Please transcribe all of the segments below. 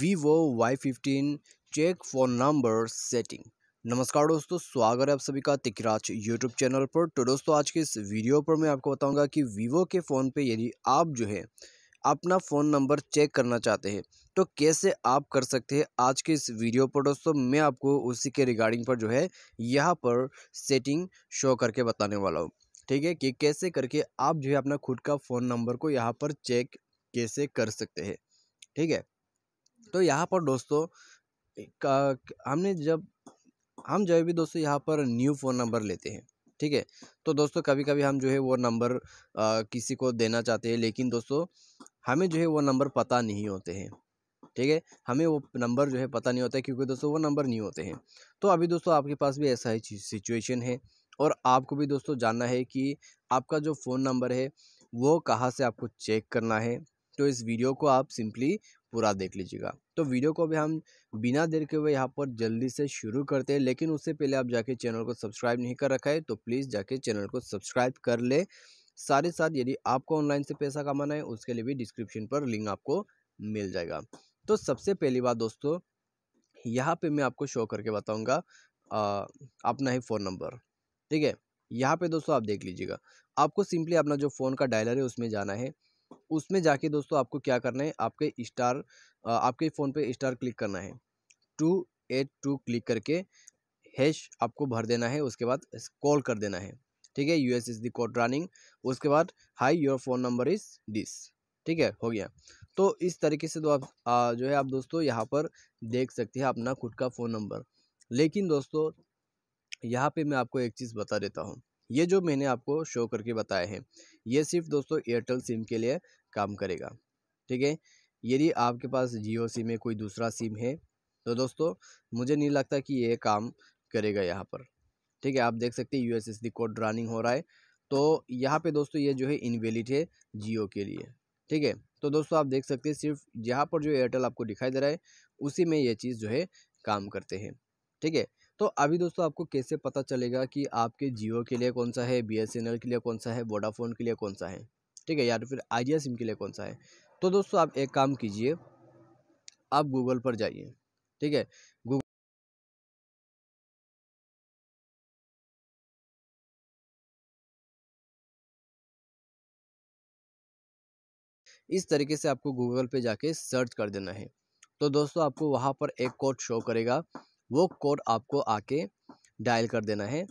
vivo y15 check for number setting नमस्कार दोस्तों स्वागत है आप सभी का तिकराज यूट्यूब चैनल पर तो दोस्तों आज के इस वीडियो पर मैं आपको बताऊंगा कि वीवो के फ़ोन पे यदि आप जो है अपना फ़ोन नंबर चेक करना चाहते हैं तो कैसे आप कर सकते हैं आज के इस वीडियो पर दोस्तों मैं आपको उसी के रिगार्डिंग पर जो है यहाँ पर सेटिंग शो करके बताने वाला हूँ ठीक है कि कैसे करके आप जो है अपना खुद का फ़ोन नंबर को यहाँ पर चेक कैसे कर सकते हैं ठीक है तो यहाँ पर दोस्तों हमने जब हम जो भी दोस्तों यहाँ पर न्यू फ़ोन नंबर लेते हैं ठीक है तो दोस्तों कभी कभी हम जो है वो नंबर किसी को देना चाहते हैं लेकिन दोस्तों हमें जो है वो नंबर पता नहीं होते हैं ठीक है हमें वो नंबर जो है पता नहीं होता है क्योंकि दोस्तों वो नंबर नहीं होते हैं तो अभी दोस्तों आपके पास भी ऐसा ही सिचुएशन है और आपको भी दोस्तों जानना है कि आपका जो फ़ोन नंबर है वो कहाँ से आपको चेक करना है तो इस वीडियो को आप सिंपली पूरा देख लीजिएगा तो वीडियो को भी हम बिना देर के हुए यहाँ पर जल्दी से शुरू करते हैं लेकिन उससे पहले आप जाके चैनल को सब्सक्राइब नहीं कर रखा है तो प्लीज़ जाके चैनल को सब्सक्राइब कर ले साथ ही साथ यदि आपको ऑनलाइन से पैसा कमाना है उसके लिए भी डिस्क्रिप्शन पर लिंक आपको मिल जाएगा तो सबसे पहली बात दोस्तों यहाँ पे मैं आपको शो करके बताऊँगा अपना ही फ़ोन नंबर ठीक है यहाँ पे दोस्तों आप देख लीजिएगा आपको सिंपली अपना जो फ़ोन का डायलर है उसमें जाना है उसमें जाके दोस्तों आपको क्या करना है आपके स्टार आपके फ़ोन पे स्टार क्लिक करना है टू एट टू क्लिक करके हैश आपको भर देना है उसके बाद कॉल कर देना है ठीक है U S S D code running उसके बाद hi your phone number is this ठीक है हो गया तो इस तरीके से तो आप आ, जो है आप दोस्तों यहाँ पर देख सकते हैं अपना खुद का फ़ोन नंबर लेकिन दोस्तों यहाँ पे मैं आपको एक चीज़ बता देता हूँ ये जो मैंने आपको शो करके बताया है ये सिर्फ दोस्तों एयरटेल सिम के लिए काम करेगा ठीक है यदि आपके पास जियो सिम है कोई दूसरा सिम है तो दोस्तों मुझे नहीं लगता कि ये काम करेगा यहाँ पर ठीक है आप देख सकते हैं यू कोड रनिंग हो रहा है तो यहाँ पे दोस्तों ये जो है इनवेलिड है जियो के लिए ठीक है तो दोस्तों आप देख सकते हैं सिर्फ यहाँ पर जो एयरटेल आपको दिखाई दे रहा है उसी में ये चीज़ जो है काम करते हैं ठीक है तो अभी दोस्तों आपको कैसे पता चलेगा कि आपके जियो के लिए कौन सा है बी के लिए कौन सा है वोडाफोन के लिए कौन सा है ठीक है या तो फिर आइडिया सिम के लिए कौन सा है तो दोस्तों आप एक काम कीजिए आप गूगल पर जाइए ठीक है इस तरीके से आपको गूगल पे जाके सर्च कर देना है तो दोस्तों आपको वहाँ पर एक कोड शो करेगा वो कोड आपको आके डायल कर देना है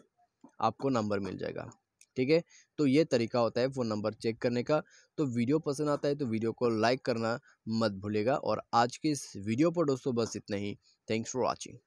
आपको नंबर मिल जाएगा ठीक है तो ये तरीका होता है फ़ोन नंबर चेक करने का तो वीडियो पसंद आता है तो वीडियो को लाइक करना मत भूलेगा और आज की इस वीडियो पर दोस्तों बस इतना ही थैंक्स फॉर वॉचिंग